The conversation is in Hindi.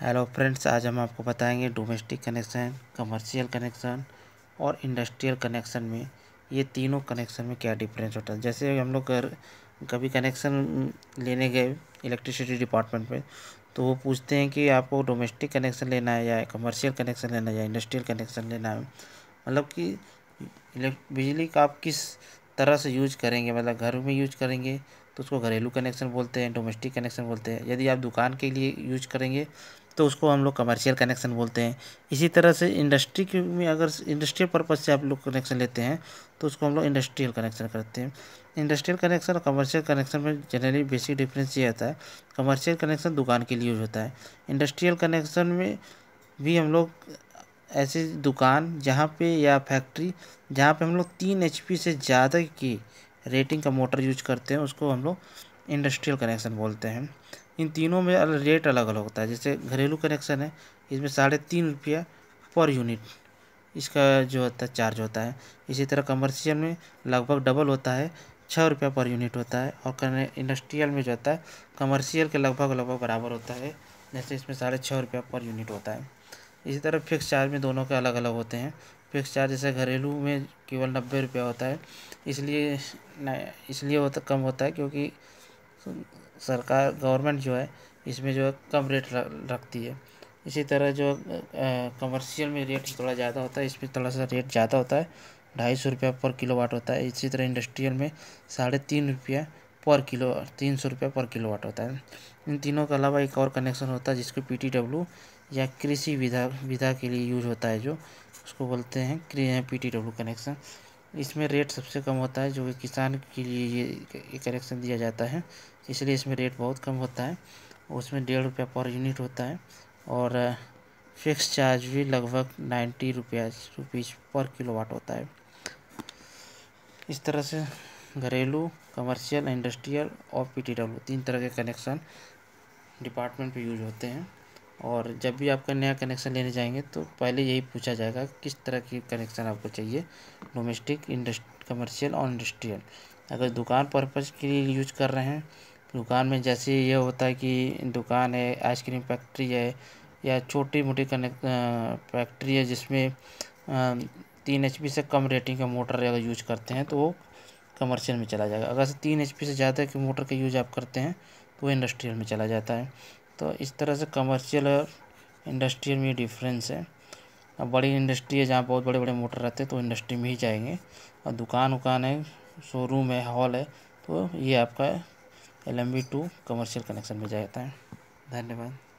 हेलो फ्रेंड्स आज हम आपको बताएंगे डोमेस्टिक कनेक्शन कमर्शियल कनेक्शन और इंडस्ट्रियल कनेक्शन में ये तीनों कनेक्शन में क्या डिफरेंस होता है जैसे हम लोग कभी कनेक्शन लेने गए इलेक्ट्रिसिटी डिपार्टमेंट में तो वो पूछते हैं कि आपको डोमेस्टिक कनेक्शन लेना है या कमर्शियल कनेक्शन लेना है या इंडस्ट्रियल कनेक्शन लेना है मतलब कि बिजली का आप किस तरह से यूज करेंगे मतलब घर में यूज करेंगे तो उसको घरेलू कनेक्शन बोलते हैं डोमेस्टिक कनेक्शन बोलते हैं यदि आप दुकान के लिए यूज करेंगे तो उसको हम लोग कमर्शियल कनेक्शन बोलते हैं इसी तरह से इंडस्ट्री में अगर इंडस्ट्रियल पर्पज़ से आप लोग कनेक्शन लेते हैं तो उसको हम लोग इंडस्ट्रियल कनेक्शन करते हैं इंडस्ट्रियल कनेक्शन और कमर्शियल कनेक्शन में जनरली बेसिक डिफरेंस ये आता है कमर्शियल कनेक्शन दुकान के लिए यूज होता है इंडस्ट्रियल कनेक्शन में भी हम लोग ऐसी दुकान जहाँ पे या फैक्ट्री जहाँ पे हम लोग तीन एच से ज़्यादा की रेटिंग का मोटर यूज करते हैं उसको हम लोग इंडस्ट्रियल कनेक्शन बोलते हैं इन तीनों में रेट अलग अलग होता है जैसे घरेलू कनेक्शन है इसमें साढ़े तीन रुपया पर यूनिट इसका जो होता है चार्ज होता है इसी तरह कमर्शियल में लगभग डबल होता है छः रुपया पर यूनिट होता है और इंडस्ट्रियल में जो होता है कमर्शियल के लगभग लगभग बराबर होता है जैसे इसमें साढ़े छः रुपया पर यूनिट होता है इसी तरह फिक्स चार्ज में दोनों के अलग अलग होते हैं फिक्स चार्ज जैसे घरेलू में केवल नब्बे रुपया होता है इसलिए इसलिए होता कम होता है क्योंकि सरकार गवर्नमेंट जो है इसमें जो है कम रेट रखती है इसी तरह जो कमर्शियल में रेट थोड़ा ज़्यादा होता है इसमें थोड़ा सा रेट ज़्यादा होता है ढाई सौ रुपया पर किलो वाट होता है इसी तरह इंडस्ट्रियल में साढ़े तीन रुपया पर किलो तीन सौ रुपये पर किलो वाट होता है इन तीनों के अलावा एक और कनेक्शन होता है जिसको पी टी डब्ल्यू या कृषि विधा विधा के लिए यूज होता है जो उसको बोलते हैं पी टी डब्ल्यू कनेक्शन इसमें रेट सबसे कम होता है जो कि किसान के लिए ये, कनेक्शन दिया जाता है इसलिए इसमें रेट बहुत कम होता है उसमें डेढ़ रुपया पर यूनिट होता है और फिक्स चार्ज भी लगभग नाइन्टी रुपया रुपीज़ पर किलो होता है इस तरह से घरेलू कमर्शियल इंडस्ट्रियल और पी तीन तरह के कनेक्शन डिपार्टमेंट पे यूज होते हैं और जब भी आपका नया कनेक्शन लेने जाएंगे तो पहले यही पूछा जाएगा किस तरह की कनेक्शन आपको चाहिए डोमेस्टिक इंडस्ट कमर्शियल और इंडस्ट्रियल अगर दुकान पर्पज़ के लिए यूज कर रहे हैं दुकान में जैसे ये होता है कि दुकान है आइसक्रीम फैक्ट्री है या छोटी मोटी कनेक्ट फैक्ट्री है जिसमें तीन एच से कम रेटिंग का मोटर अगर यूज करते हैं तो वो कमर्शियल में चला जाएगा अगर तीन एच से ज़्यादा के मोटर का यूज आप करते हैं तो वो इंडस्ट्रियल में चला जाता है तो इस तरह से कमर्शियल और इंडस्ट्रियल में डिफरेंस है अब बड़ी इंडस्ट्री है जहाँ बहुत बड़े बड़े मोटर रहते हैं तो इंडस्ट्री में ही जाएंगे और दुकान उकान है शोरूम है हॉल है तो ये आपका L M B two commercial connection में जाता है धन्यवाद